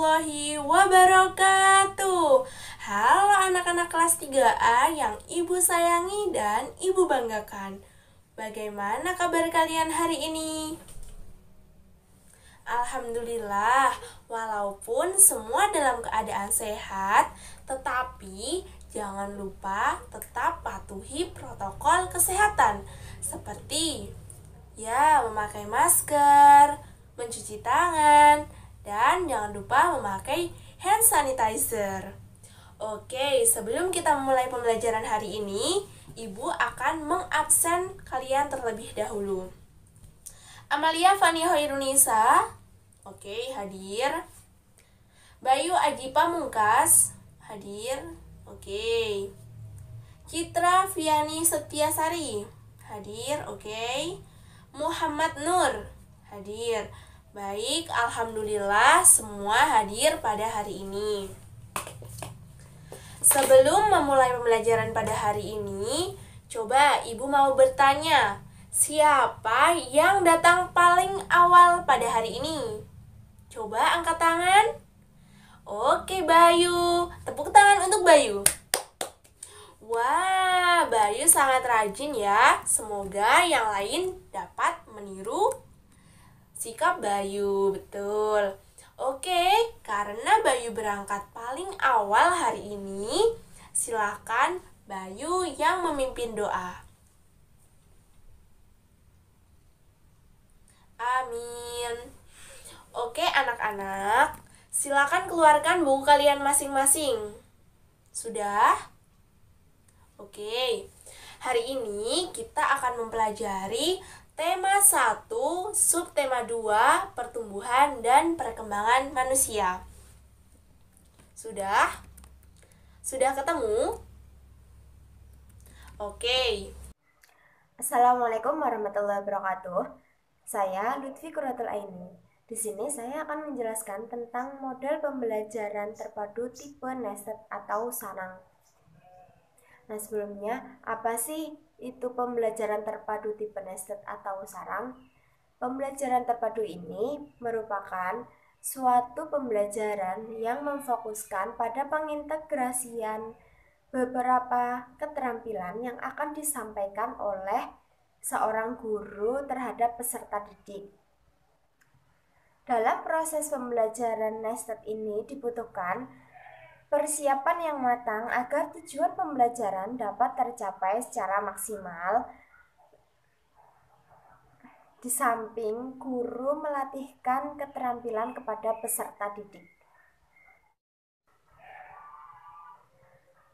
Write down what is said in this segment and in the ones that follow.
warahmatullahi wabarakatuh Halo anak-anak kelas 3A yang ibu sayangi dan ibu banggakan Bagaimana kabar kalian hari ini? Alhamdulillah, walaupun semua dalam keadaan sehat, tetapi jangan lupa tetap patuhi protokol kesehatan seperti ya memakai masker, mencuci tangan, dan jangan lupa memakai hand sanitizer. Oke, sebelum kita memulai pembelajaran hari ini, Ibu akan mengabsen kalian terlebih dahulu. Amalia Fani Hoirunisa, oke, hadir. Bayu Aji Pamungkas, hadir. Oke. Citra Viani Setiasari, hadir. Oke. Muhammad Nur, hadir. Baik, alhamdulillah semua hadir pada hari ini. Sebelum memulai pembelajaran pada hari ini, coba Ibu mau bertanya, siapa yang datang paling awal pada hari ini? Coba angkat tangan. Oke, Bayu. Tepuk tangan untuk Bayu. Wah, Bayu sangat rajin ya. Semoga yang lain dapat meniru Sikap Bayu, betul. Oke, karena Bayu berangkat paling awal hari ini, silakan Bayu yang memimpin doa. Amin. Oke, anak-anak, silakan keluarkan buku kalian masing-masing. Sudah? Oke. Hari ini kita akan mempelajari Tema 1, subtema 2, pertumbuhan dan perkembangan manusia. Sudah? Sudah ketemu? Oke. Assalamualaikum warahmatullahi wabarakatuh. Saya Lutfi Kuratul Aini. Di sini saya akan menjelaskan tentang model pembelajaran terpadu tipe nested atau sanang Nah, sebelumnya, apa sih itu pembelajaran terpadu tipe nested atau sarang. Pembelajaran terpadu ini merupakan suatu pembelajaran yang memfokuskan pada pengintegrasian beberapa keterampilan yang akan disampaikan oleh seorang guru terhadap peserta didik. Dalam proses pembelajaran nested ini dibutuhkan Persiapan yang matang agar tujuan pembelajaran dapat tercapai secara maksimal. Di samping guru melatihkan keterampilan kepada peserta didik.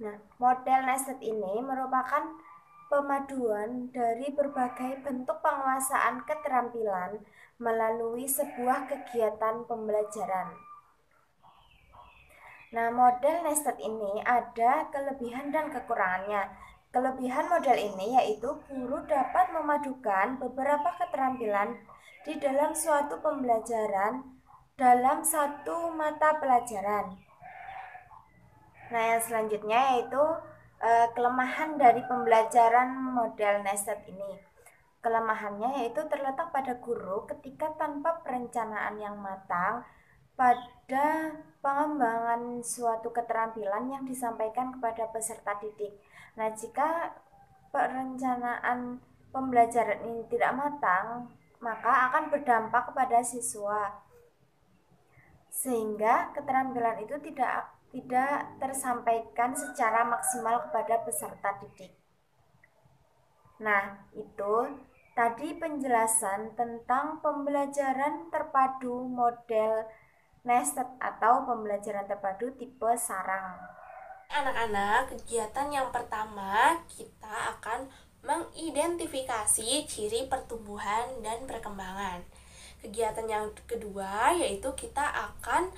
Nah, model nested ini merupakan pemaduan dari berbagai bentuk penguasaan keterampilan melalui sebuah kegiatan pembelajaran. Nah, model nested ini ada kelebihan dan kekurangannya. Kelebihan model ini yaitu guru dapat memadukan beberapa keterampilan di dalam suatu pembelajaran dalam satu mata pelajaran. Nah, yang selanjutnya yaitu e, kelemahan dari pembelajaran model nested ini. Kelemahannya yaitu terletak pada guru ketika tanpa perencanaan yang matang pada pengembangan suatu keterampilan yang disampaikan kepada peserta didik. Nah, jika perencanaan pembelajaran ini tidak matang, maka akan berdampak kepada siswa. Sehingga keterampilan itu tidak tidak tersampaikan secara maksimal kepada peserta didik. Nah, itu tadi penjelasan tentang pembelajaran terpadu model nested atau pembelajaran terpadu tipe sarang. Anak-anak, kegiatan yang pertama kita akan mengidentifikasi ciri pertumbuhan dan perkembangan. Kegiatan yang kedua yaitu kita akan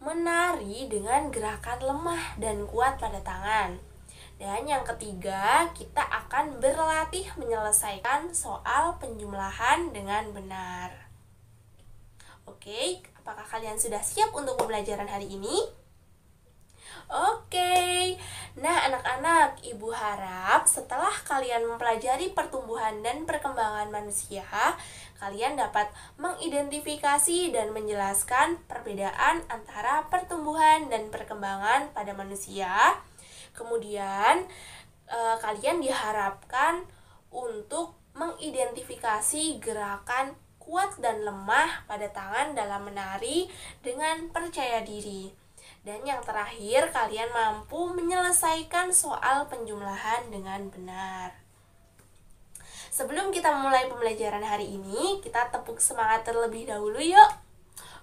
menari dengan gerakan lemah dan kuat pada tangan. Dan yang ketiga, kita akan berlatih menyelesaikan soal penjumlahan dengan benar. Oke, apakah kalian sudah siap untuk pembelajaran hari ini? Oke, nah anak-anak, ibu harap setelah kalian mempelajari pertumbuhan dan perkembangan manusia, kalian dapat mengidentifikasi dan menjelaskan perbedaan antara pertumbuhan dan perkembangan pada manusia. Kemudian, eh, kalian diharapkan untuk mengidentifikasi gerakan kuat dan lemah pada tangan dalam menari dengan percaya diri. Dan yang terakhir, kalian mampu menyelesaikan soal penjumlahan dengan benar. Sebelum kita mulai pembelajaran hari ini, kita tepuk semangat terlebih dahulu yuk.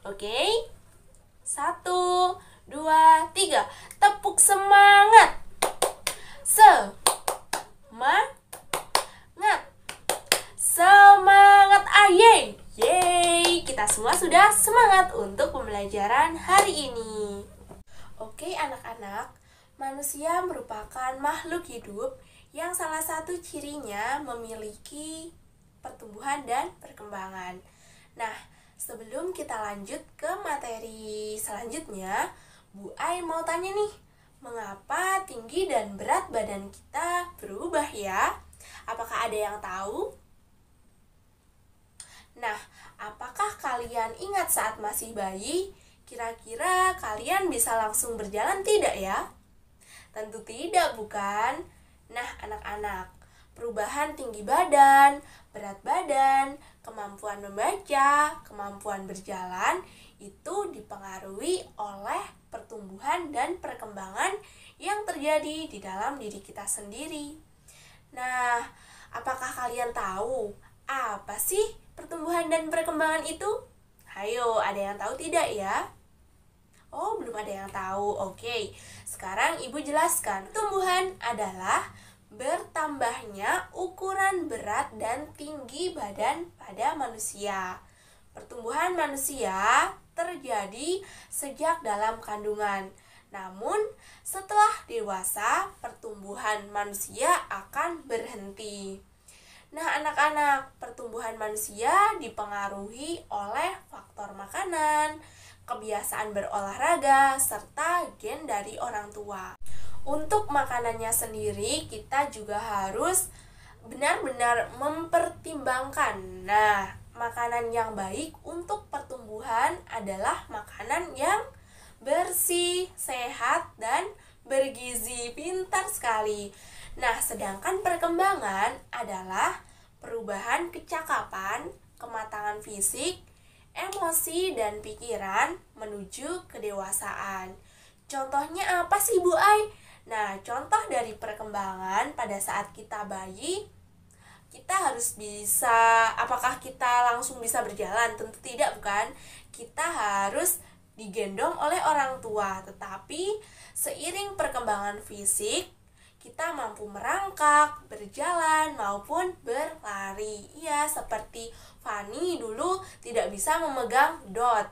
Oke? Satu, dua, tiga. Tepuk semangat. Semangat. Semangat aye! Ah, Yeay, kita semua sudah semangat untuk pembelajaran hari ini. Oke anak-anak, manusia merupakan makhluk hidup yang salah satu cirinya memiliki pertumbuhan dan perkembangan. Nah, sebelum kita lanjut ke materi selanjutnya, Bu Ai mau tanya nih, mengapa tinggi dan berat badan kita berubah ya? Apakah ada yang tahu? Nah, apakah kalian ingat saat masih bayi? Kira-kira kalian bisa langsung berjalan tidak ya? Tentu tidak, bukan? Nah, anak-anak, perubahan tinggi badan, berat badan, kemampuan membaca, kemampuan berjalan itu dipengaruhi oleh pertumbuhan dan perkembangan yang terjadi di dalam diri kita sendiri. Nah, apakah kalian tahu apa sih pertumbuhan dan perkembangan itu? Hayo, ada yang tahu tidak ya? Oh, belum ada yang tahu. Oke. Sekarang Ibu jelaskan. Pertumbuhan adalah bertambahnya ukuran berat dan tinggi badan pada manusia. Pertumbuhan manusia terjadi sejak dalam kandungan. Namun, setelah dewasa, pertumbuhan manusia akan berhenti. Nah, anak-anak, pertumbuhan manusia dipengaruhi oleh faktor makanan, kebiasaan berolahraga, serta gen dari orang tua. Untuk makanannya sendiri, kita juga harus benar-benar mempertimbangkan. Nah, makanan yang baik untuk pertumbuhan adalah makanan yang bersih, sehat, dan bergizi. Pintar sekali. Nah, sedangkan perkembangan adalah perubahan kecakapan, kematangan fisik, emosi, dan pikiran menuju kedewasaan. Contohnya apa sih Bu Ai? Nah, contoh dari perkembangan pada saat kita bayi, kita harus bisa, apakah kita langsung bisa berjalan? Tentu tidak, bukan? Kita harus digendong oleh orang tua, tetapi seiring perkembangan fisik, kita mampu merangkak, berjalan, maupun berlari. Ya, seperti Fanny dulu tidak bisa memegang dot.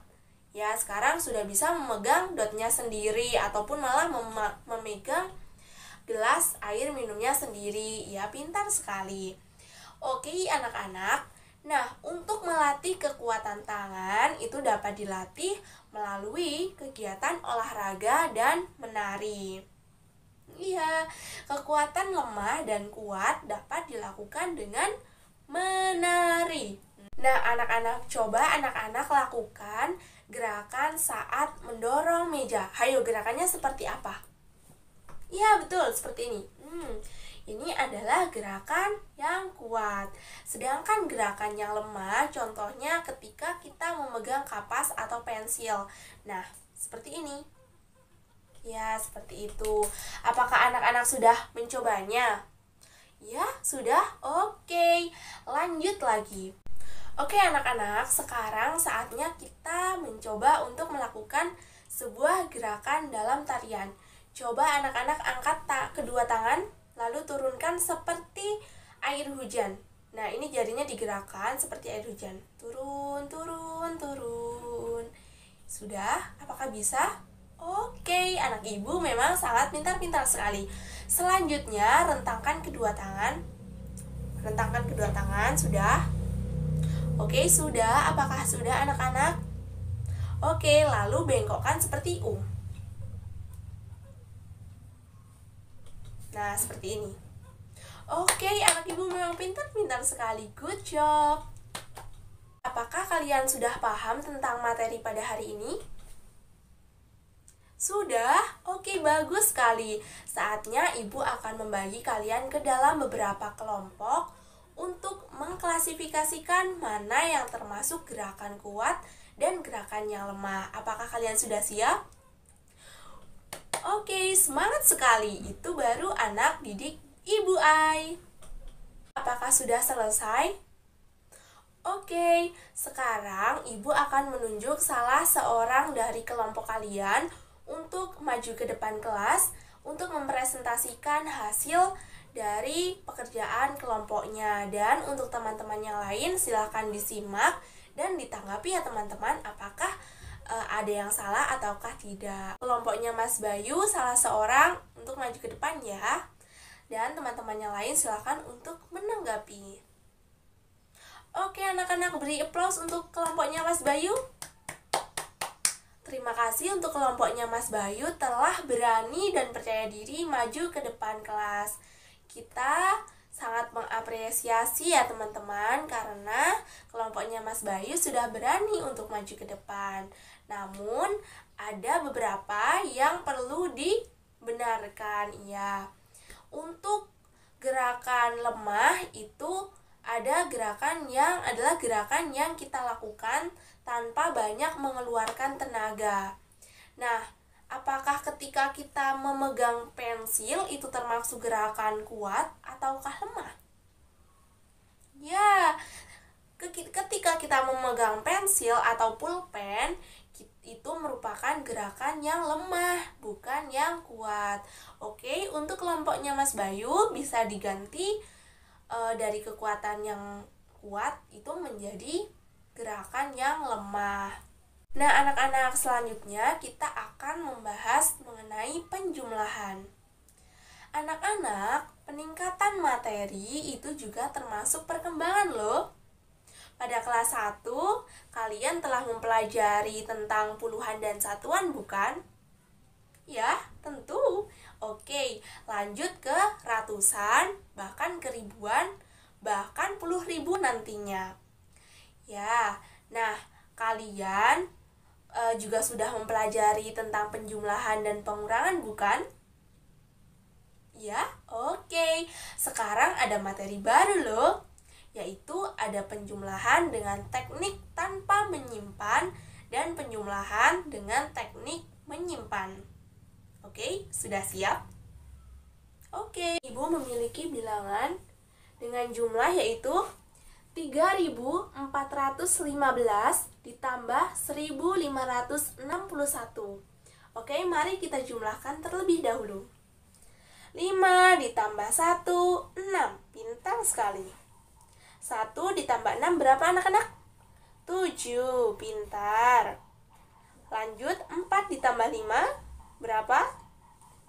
Ya, sekarang sudah bisa memegang dotnya sendiri ataupun malah mem memegang gelas air minumnya sendiri. Ya, pintar sekali. Oke, anak-anak, Nah, untuk melatih kekuatan tangan itu dapat dilatih melalui kegiatan olahraga dan menari. Iya, Kekuatan lemah dan kuat dapat dilakukan dengan menari. Nah, anak-anak coba anak-anak lakukan gerakan saat mendorong meja. Hayo, gerakannya seperti apa? Iya, betul, seperti ini. Hmm, ini adalah gerakan yang kuat. Sedangkan gerakan yang lemah, contohnya ketika kita memegang kapas atau pensil. Nah, seperti ini. Ya, seperti itu. Apakah anak-anak sudah mencobanya? Ya, sudah. Oke, lanjut lagi. Oke, anak-anak, sekarang saatnya kita mencoba untuk melakukan sebuah gerakan dalam tarian. Coba anak-anak angkat ta kedua tangan, lalu turunkan seperti air hujan. Nah, ini jarinya digerakkan seperti air hujan. Turun, turun, turun. Sudah, apakah bisa? Oke, anak ibu memang sangat pintar-pintar sekali. Selanjutnya, rentangkan kedua tangan. Rentangkan kedua tangan, sudah. Oke, sudah. Apakah sudah anak-anak? Oke, lalu bengkokkan seperti U. Nah, seperti ini. Oke, anak ibu memang pintar-pintar sekali. Good job. Apakah kalian sudah paham tentang materi pada hari ini? Sudah? Oke, bagus sekali. Saatnya Ibu akan membagi kalian ke dalam beberapa kelompok untuk mengklasifikasikan mana yang termasuk gerakan kuat dan gerakan yang lemah. Apakah kalian sudah siap? Oke, semangat sekali. Itu baru anak didik Ibu Ai. Apakah sudah selesai? Oke, sekarang Ibu akan menunjuk salah seorang dari kelompok kalian untuk maju ke depan kelas untuk mempresentasikan hasil dari pekerjaan kelompoknya dan untuk teman-teman yang lain silahkan disimak dan ditanggapi ya teman-teman apakah e, ada yang salah ataukah tidak kelompoknya Mas Bayu salah seorang untuk maju ke depan ya dan teman-teman yang lain silahkan untuk menanggapi Oke anak-anak beri aplaus untuk kelompoknya Mas Bayu Terima kasih untuk kelompoknya Mas Bayu telah berani dan percaya diri maju ke depan kelas. Kita sangat mengapresiasi ya teman-teman karena kelompoknya Mas Bayu sudah berani untuk maju ke depan. Namun ada beberapa yang perlu dibenarkan ya. Untuk gerakan lemah itu ada gerakan yang adalah gerakan yang kita lakukan tanpa banyak mengeluarkan tenaga. Nah, apakah ketika kita memegang pensil itu termasuk gerakan kuat ataukah lemah? Ya, ketika kita memegang pensil atau pulpen itu merupakan gerakan yang lemah, bukan yang kuat. Oke, untuk kelompoknya Mas Bayu bisa diganti e, dari kekuatan yang kuat itu menjadi gerakan yang lemah. Nah, anak-anak, selanjutnya kita akan membahas mengenai penjumlahan. Anak-anak, peningkatan materi itu juga termasuk perkembangan loh. Pada kelas 1, kalian telah mempelajari tentang puluhan dan satuan, bukan? Ya, tentu. Oke, lanjut ke ratusan, bahkan ke ribuan, bahkan puluh ribu nantinya. Ya, nah kalian e, juga sudah mempelajari tentang penjumlahan dan pengurangan bukan? Ya, oke. Sekarang ada materi baru loh, yaitu ada penjumlahan dengan teknik tanpa menyimpan dan penjumlahan dengan teknik menyimpan. Oke, sudah siap? Oke, ibu memiliki bilangan dengan jumlah yaitu 3415 ditambah 1561. Oke, mari kita jumlahkan terlebih dahulu. 5 ditambah 1, 6. Pintar sekali. 1 ditambah 6 berapa anak-anak? 7. Pintar. Lanjut, 4 ditambah 5 berapa?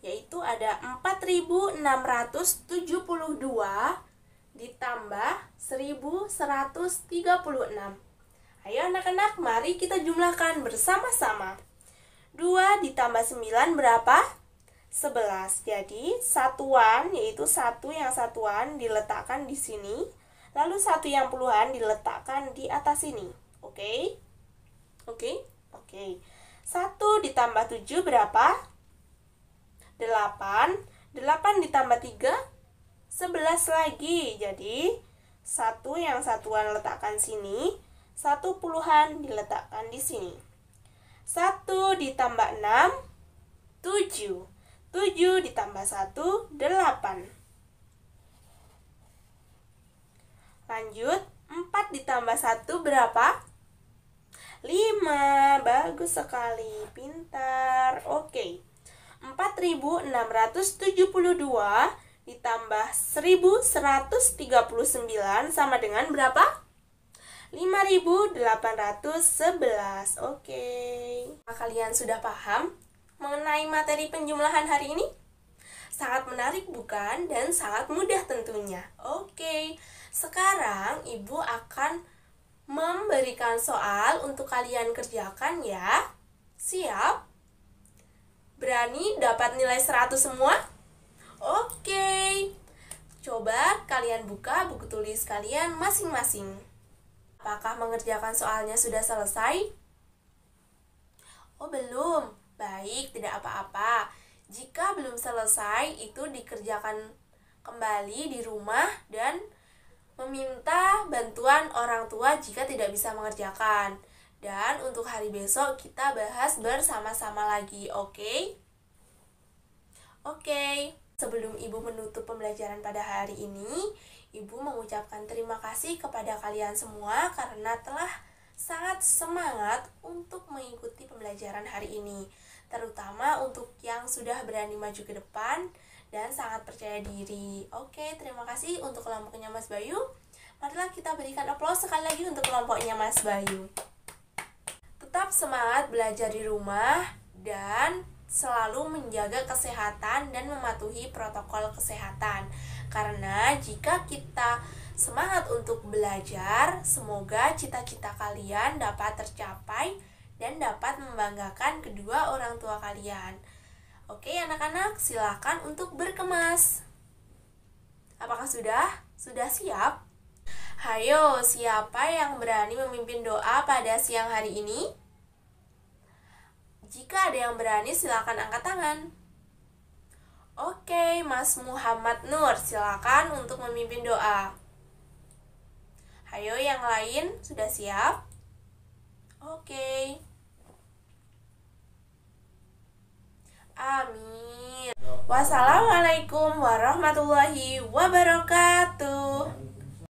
yaitu ada 4672 ditambah 1136. Ayo anak-anak, mari kita jumlahkan bersama-sama. 2 ditambah 9 berapa? 11. Jadi, satuan yaitu satu yang satuan diletakkan di sini, lalu satu yang puluhan diletakkan di atas sini. Oke? Okay? Oke? Okay? Oke. Okay. 1 ditambah 7 berapa? 8 8 ditambah 3 11 lagi jadi satu yang satuan letakkan sini satu puluhan diletakkan di sini satu ditambah enam tujuh tujuh ditambah satu delapan lanjut empat ditambah satu berapa? lima bagus sekali pintar oke okay. 4672 ditambah 1139 sama dengan berapa? 5811. Oke. Okay. Kalian sudah paham mengenai materi penjumlahan hari ini? Sangat menarik bukan dan sangat mudah tentunya. Oke. Okay. Sekarang Ibu akan memberikan soal untuk kalian kerjakan ya. Siap? Berani dapat nilai 100 semua? Oke. Coba kalian buka buku tulis kalian masing-masing. Apakah mengerjakan soalnya sudah selesai? Oh, belum. Baik, tidak apa-apa. Jika belum selesai, itu dikerjakan kembali di rumah dan meminta bantuan orang tua jika tidak bisa mengerjakan. Dan untuk hari besok kita bahas bersama-sama lagi, oke? Okay? Oke, okay. sebelum Ibu menutup pembelajaran pada hari ini, Ibu mengucapkan terima kasih kepada kalian semua karena telah sangat semangat untuk mengikuti pembelajaran hari ini, terutama untuk yang sudah berani maju ke depan dan sangat percaya diri. Oke, okay, terima kasih untuk kelompoknya Mas Bayu. Marilah kita berikan aplaus sekali lagi untuk kelompoknya Mas Bayu tetap semangat belajar di rumah dan selalu menjaga kesehatan dan mematuhi protokol kesehatan. Karena jika kita semangat untuk belajar, semoga cita-cita kalian dapat tercapai dan dapat membanggakan kedua orang tua kalian. Oke, anak-anak, silakan untuk berkemas. Apakah sudah? Sudah siap? Hayo, siapa yang berani memimpin doa pada siang hari ini? Jika ada yang berani, silakan angkat tangan. Oke, Mas Muhammad Nur, silakan untuk memimpin doa. Hayo yang lain, sudah siap? Oke. Amin. Wassalamualaikum warahmatullahi wabarakatuh.